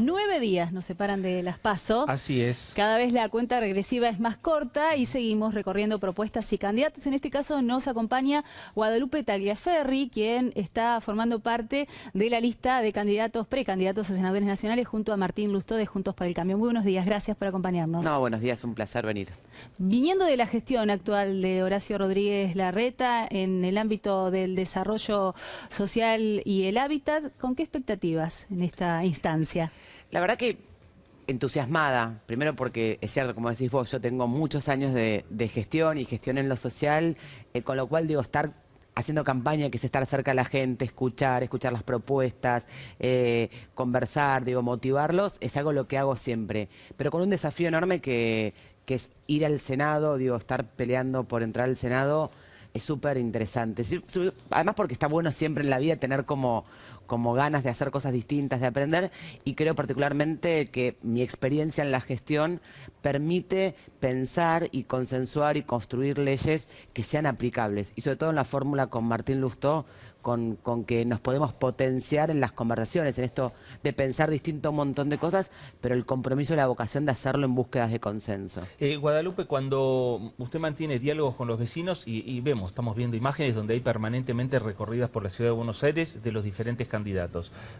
Nueve días nos separan de las PASO. Así es. Cada vez la cuenta regresiva es más corta y seguimos recorriendo propuestas y candidatos. En este caso nos acompaña Guadalupe Tagliaferri, quien está formando parte de la lista de candidatos, precandidatos a senadores nacionales junto a Martín Lustó de Juntos para el Cambio. Muy buenos días, gracias por acompañarnos. No, buenos días, un placer venir. Viniendo de la gestión actual de Horacio Rodríguez Larreta en el ámbito del desarrollo social y el hábitat, ¿con qué expectativas en esta instancia? La verdad que entusiasmada, primero porque es cierto, como decís vos, yo tengo muchos años de, gestión y gestión en lo social, eh, con lo cual digo, estar haciendo campaña, que es estar cerca de la gente, escuchar, escuchar las propuestas, eh, conversar, digo, motivarlos, es algo lo que hago siempre, pero con un desafío enorme que, que es ir al Senado, digo, estar peleando por entrar al Senado es súper interesante. Además porque está bueno siempre en la vida tener como, como ganas de hacer cosas distintas, de aprender, y creo particularmente que mi experiencia en la gestión permite pensar y consensuar y construir leyes que sean aplicables, y sobre todo en la fórmula con Martín Lustó, con, que nos podemos potenciar en las conversaciones, en esto de pensar distinto un montón de cosas, pero el compromiso y la vocación de hacerlo en búsquedas de consenso. Eh, Guadalupe, cuando usted mantiene diálogos con los vecinos, y, vemos, estamos viendo imágenes donde hay permanentemente recorridas por la ciudad de Buenos Aires de los diferentes campos.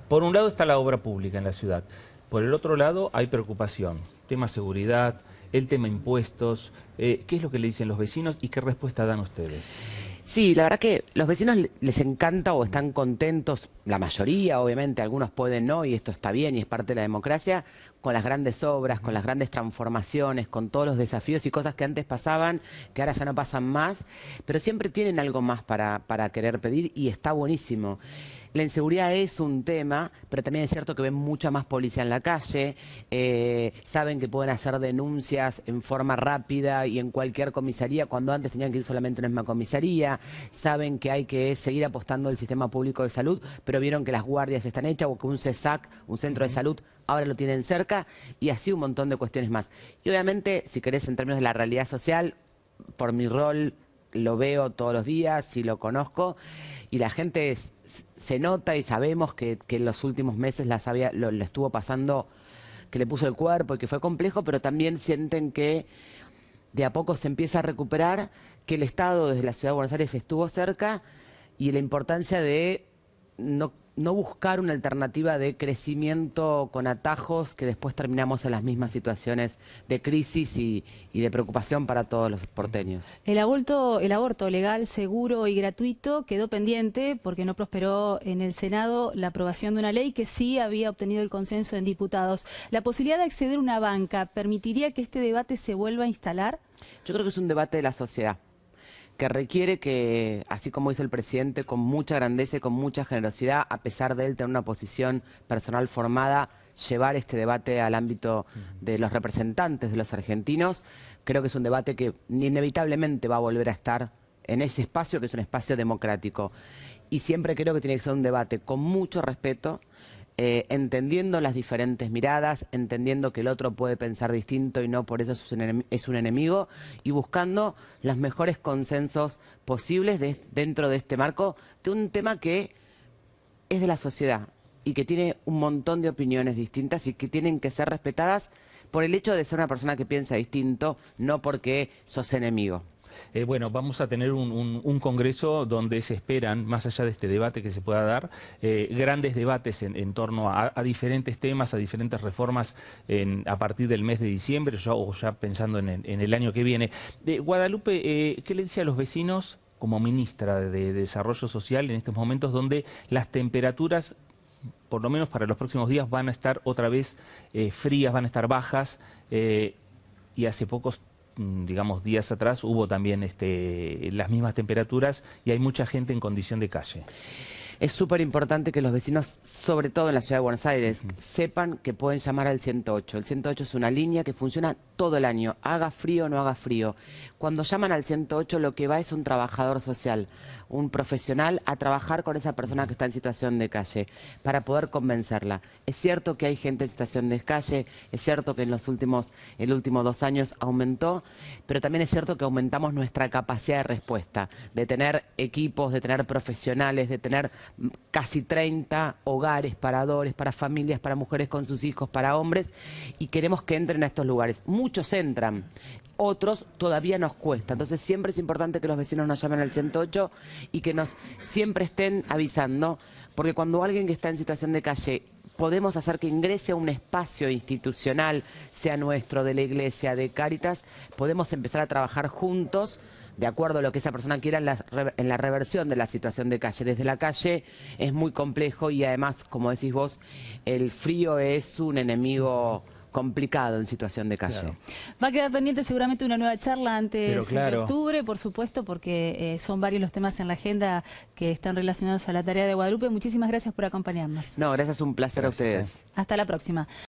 Por un lado está la obra pública en la ciudad, por el otro lado hay preocupación, tema seguridad, el tema impuestos, eh, ¿qué es lo que le dicen los vecinos y qué respuesta dan ustedes? Sí, la verdad que los vecinos les encanta o están contentos, la mayoría obviamente, algunos pueden no y esto está bien y es parte de la democracia, con las grandes obras, con las grandes transformaciones, con todos los desafíos y cosas que antes pasaban, que ahora ya no pasan más, pero siempre tienen algo más para querer pedir y está buenísimo la inseguridad es un tema, pero también es cierto que ven mucha más policía en la calle, eh, saben que pueden hacer denuncias en forma rápida y en cualquier comisaría, cuando antes tenían que ir solamente a una misma comisaría, saben que hay que seguir apostando al sistema público de salud, pero vieron que las guardias están hechas o que un CESAC, un centro de salud, ahora lo tienen cerca y así un montón de cuestiones más. Y obviamente, si querés, en términos de la realidad social, por mi rol lo veo todos los días y lo conozco, y la gente es se nota y sabemos que, en los últimos meses lo, estuvo pasando, que le puso el cuerpo y que fue complejo, pero también sienten que de a poco se empieza a recuperar, que el Estado desde la Ciudad de Buenos Aires estuvo cerca y la importancia de no no buscar una alternativa de crecimiento con atajos que después terminamos en las mismas situaciones de crisis y, de preocupación para todos los porteños. El aborto, el aborto legal, seguro y gratuito quedó pendiente porque no prosperó en el Senado la aprobación de una ley que sí había obtenido el consenso en diputados. ¿La posibilidad de acceder a una banca permitiría que este debate se vuelva a instalar? Yo creo que es un debate de la sociedad que requiere que, así como hizo el presidente, con mucha grandeza y con mucha generosidad, a pesar de él tener una posición personal formada, llevar este debate al ámbito de los representantes de los argentinos. Creo que es un debate que inevitablemente va a volver a estar en ese espacio, que es un espacio democrático. Y siempre creo que tiene que ser un debate con mucho respeto eh, entendiendo las diferentes miradas, entendiendo que el otro puede pensar distinto y no por eso es un, enemigo, y buscando los mejores consensos posibles dentro de este marco de un tema que es de la sociedad y que tiene un montón de opiniones distintas y que tienen que ser respetadas por el hecho de ser una persona que piensa distinto, no porque sos enemigo. Eh, bueno, vamos a tener un, congreso donde se esperan, más allá de este debate que se pueda dar, eh, grandes debates en, torno a, diferentes temas, a diferentes reformas a partir del mes de diciembre, o ya pensando en, el año que viene. Eh, Guadalupe, ¿qué le dice a los vecinos como ministra de, Desarrollo Social en estos momentos donde las temperaturas por lo menos para los próximos días van a estar otra vez frías, van a estar bajas. y hace pocos Mm, digamos, días atrás hubo también este, las mismas temperaturas y hay mucha gente en condición de calle es súper importante que los vecinos, sobre todo en la ciudad de Buenos Aires, sepan que pueden llamar al 108. El 108 es una línea que funciona todo el año, haga frío o no haga frío. Cuando llaman al 108 lo que va es un trabajador social, un profesional a trabajar con esa persona que está en situación de calle para poder convencerla. Es cierto que hay gente en situación de calle, es cierto que en los últimos, el último dos años aumentó, pero también es cierto que aumentamos nuestra capacidad de respuesta, de tener equipos, de tener profesionales, de tener casi 30 hogares paradores, para familias, para mujeres con sus hijos, para hombres, y queremos que entren a estos lugares. Muchos entran, otros todavía nos cuesta. Entonces siempre es importante que los vecinos nos llamen al 108 y que nos siempre estén avisando, porque cuando alguien que está en situación de calle podemos hacer que ingrese a un espacio institucional, sea nuestro, de la iglesia, de Cáritas, podemos empezar a trabajar juntos de acuerdo a lo que esa persona quiera en la, en la, reversión de la situación de calle. Desde la calle es muy complejo y además, como decís vos, el frío es un enemigo complicado en situación de calle. Va a quedar pendiente seguramente una nueva charla antes de octubre, por supuesto, porque eh, son varios los temas en la agenda que están relacionados a la tarea de Guadalupe. Muchísimas gracias por acompañarnos. No, gracias, un placer a ustedes. Hasta la próxima.